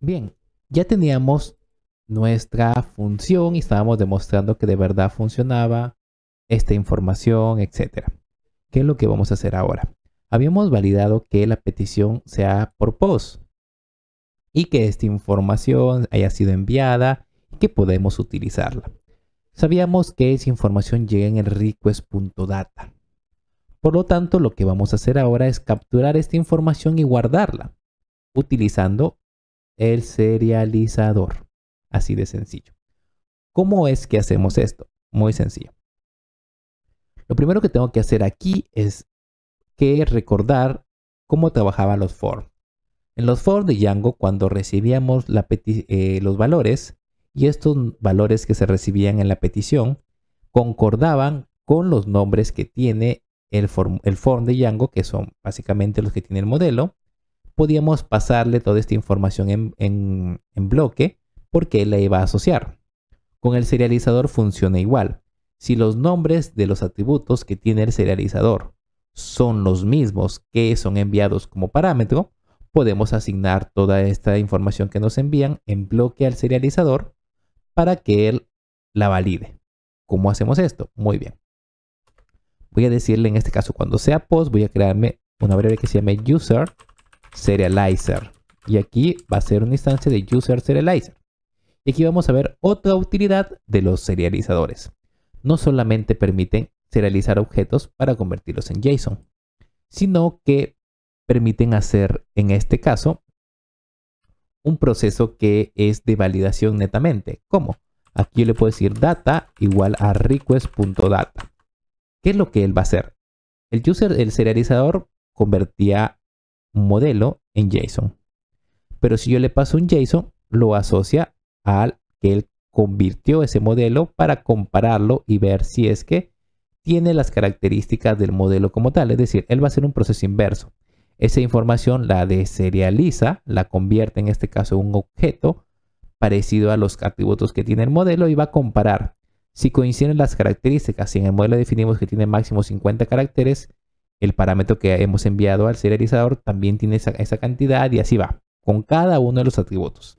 Bien, ya teníamos nuestra función y estábamos demostrando que de verdad funcionaba esta información, etc. ¿Qué es lo que vamos a hacer ahora? Habíamos validado que la petición sea por POST y que esta información haya sido enviada y que podemos utilizarla. Sabíamos que esa información llega en el request.data. Por lo tanto, lo que vamos a hacer ahora es capturar esta información y guardarla utilizando el serializador. Así de sencillo. ¿Cómo es que hacemos esto? Muy sencillo. Lo primero que tengo que hacer aquí es que recordar cómo trabajaban los forms. En los forms de Django, cuando recibíamos eh, los valores, y estos valores que se recibían en la petición concordaban con los nombres que tiene el form, el form de Django, que son básicamente los que tiene el modelo, podíamos pasarle toda esta información en, en bloque porque él la iba a asociar. Con el serializador funciona igual. Si los nombres de los atributos que tiene el serializador son los mismos que son enviados como parámetro, podemos asignar toda esta información que nos envían en bloque al serializador para que él la valide. ¿Cómo hacemos esto? Muy bien. Voy a decirle en este caso, cuando sea post, voy a crearme una variable que se llame user serializer. Y aquí va a ser una instancia de user serializer. Y aquí vamos a ver otra utilidad de los serializadores. No solamente permiten serializar objetos para convertirlos en JSON, sino que permiten hacer, en este caso, un proceso que es de validación netamente. ¿Cómo? Aquí le puedo decir data igual a request.data. ¿Qué es lo que él va a hacer? El user, el serializador, convertía un modelo en JSON. Pero si yo le paso un JSON, lo asocia al que él convirtió ese modelo para compararlo y ver si es que tiene las características del modelo como tal. Es decir, él va a hacer un proceso inverso. Esa información la deserializa, la convierte en este caso en un objeto parecido a los atributos que tiene el modelo y va a comparar. Si coinciden las características, si en el modelo definimos que tiene máximo 50 caracteres, el parámetro que hemos enviado al serializador también tiene esa, cantidad y así va, con cada uno de los atributos.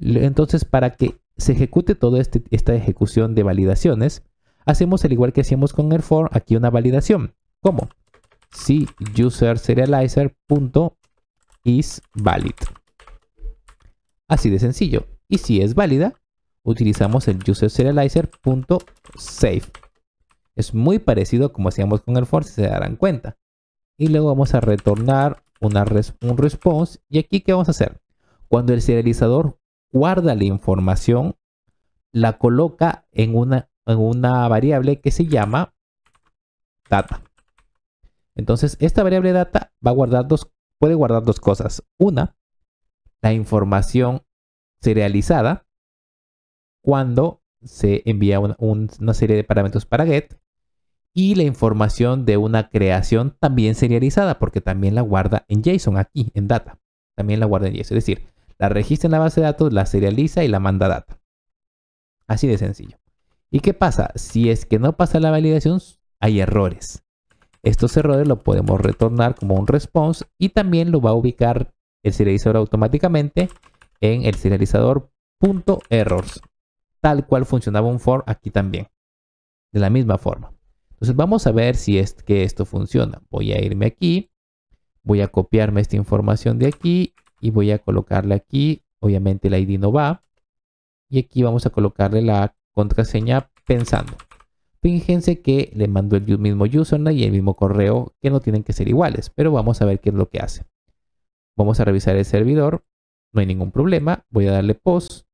Entonces, para que se ejecute toda este, esta ejecución de validaciones, hacemos el igual que hacíamos con el for, aquí una validación. ¿Cómo? si userSerializer.isValid. Así de sencillo. Y si es válida, utilizamos el user save Es muy parecido como hacíamos con el force se darán cuenta. Y luego vamos a retornar una un response. Y aquí, ¿qué vamos a hacer? Cuando el serializador guarda la información, la coloca en una, en una variable que se llama data. Entonces, esta variable data va a guardar puede guardar dos cosas. Una, la información serializada cuando se envía una, serie de parámetros para get y la información de una creación también serializada porque también la guarda en JSON aquí, en data. También la guarda en JSON. Es decir, la registra en la base de datos, la serializa y la manda data. Así de sencillo. ¿Y qué pasa? Si es que no pasa la validación, hay errores. Estos errores lo podemos retornar como un response y también lo va a ubicar el serializador automáticamente en el serializador.errors, tal cual funcionaba un for aquí también, de la misma forma. Entonces vamos a ver si es que esto funciona. Voy a irme aquí, voy a copiarme esta información de aquí y voy a colocarle aquí, obviamente el ID no va, y aquí vamos a colocarle la contraseña pensando. Fíjense que le mando el mismo username y el mismo correo que no tienen que ser iguales, pero vamos a ver qué es lo que hace. Vamos a revisar el servidor, no hay ningún problema, voy a darle post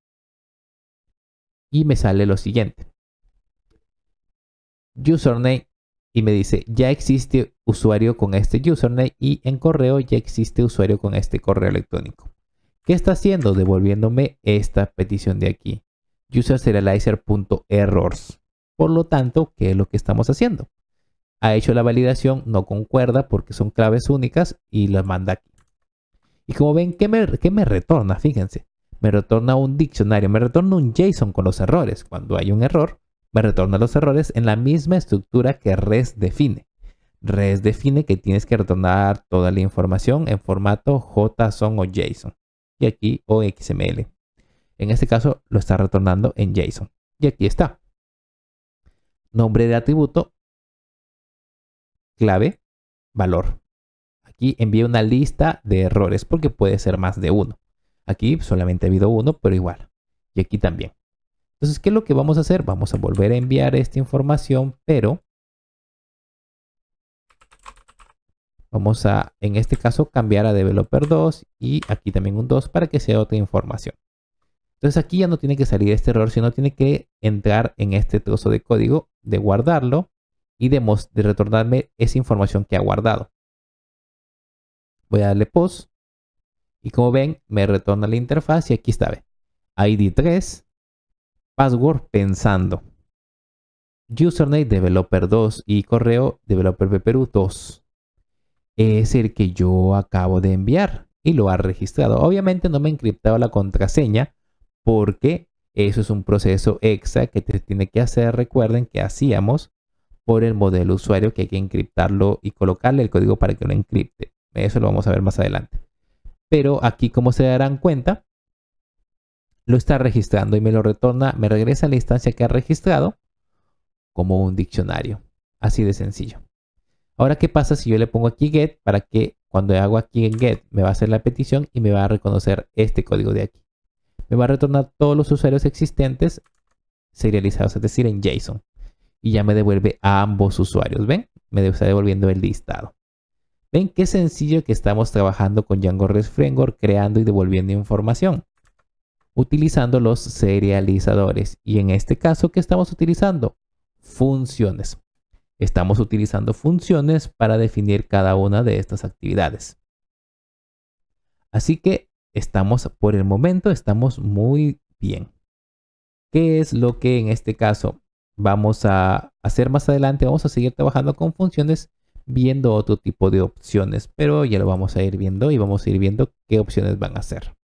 y me sale lo siguiente. Username y me dice, ya existe usuario con este username y en correo ya existe usuario con este correo electrónico. ¿Qué está haciendo? Devolviéndome esta petición de aquí. User serializer.errors por lo tanto, ¿qué es lo que estamos haciendo? Ha hecho la validación, no concuerda porque son claves únicas y las manda aquí. Y como ven, ¿qué me, me retorna? Fíjense, me retorna un diccionario, me retorna un JSON con los errores. Cuando hay un error, me retorna los errores en la misma estructura que res define. Res define que tienes que retornar toda la información en formato JSON o JSON. Y aquí o XML. En este caso lo está retornando en JSON. Y aquí está nombre de atributo, clave, valor. Aquí envía una lista de errores porque puede ser más de uno. Aquí solamente ha habido uno, pero igual. Y aquí también. Entonces, ¿qué es lo que vamos a hacer? Vamos a volver a enviar esta información, pero vamos a, en este caso, cambiar a developer 2 y aquí también un 2 para que sea otra información. Entonces aquí ya no tiene que salir este error, sino tiene que entrar en este trozo de código de guardarlo y de, de retornarme esa información que ha guardado. Voy a darle post Y como ven, me retorna la interfaz y aquí está. ID 3, password pensando. Username developer 2 y correo developer Perú 2. Es el que yo acabo de enviar y lo ha registrado. Obviamente no me ha encriptado la contraseña porque eso es un proceso extra que te tiene que hacer, recuerden que hacíamos por el modelo usuario que hay que encriptarlo y colocarle el código para que lo encripte. Eso lo vamos a ver más adelante. Pero aquí, como se darán cuenta, lo está registrando y me lo retorna, me regresa a la instancia que ha registrado como un diccionario. Así de sencillo. Ahora, ¿qué pasa si yo le pongo aquí get para que cuando hago aquí en get me va a hacer la petición y me va a reconocer este código de aquí? me va a retornar todos los usuarios existentes serializados, es decir, en JSON. Y ya me devuelve a ambos usuarios, ¿ven? Me está devolviendo el listado. ¿Ven qué sencillo que estamos trabajando con Django REST Framework creando y devolviendo información? Utilizando los serializadores. Y en este caso, ¿qué estamos utilizando? Funciones. Estamos utilizando funciones para definir cada una de estas actividades. Así que estamos por el momento, estamos muy bien. ¿Qué es lo que en este caso vamos a hacer más adelante? Vamos a seguir trabajando con funciones viendo otro tipo de opciones, pero ya lo vamos a ir viendo y vamos a ir viendo qué opciones van a ser.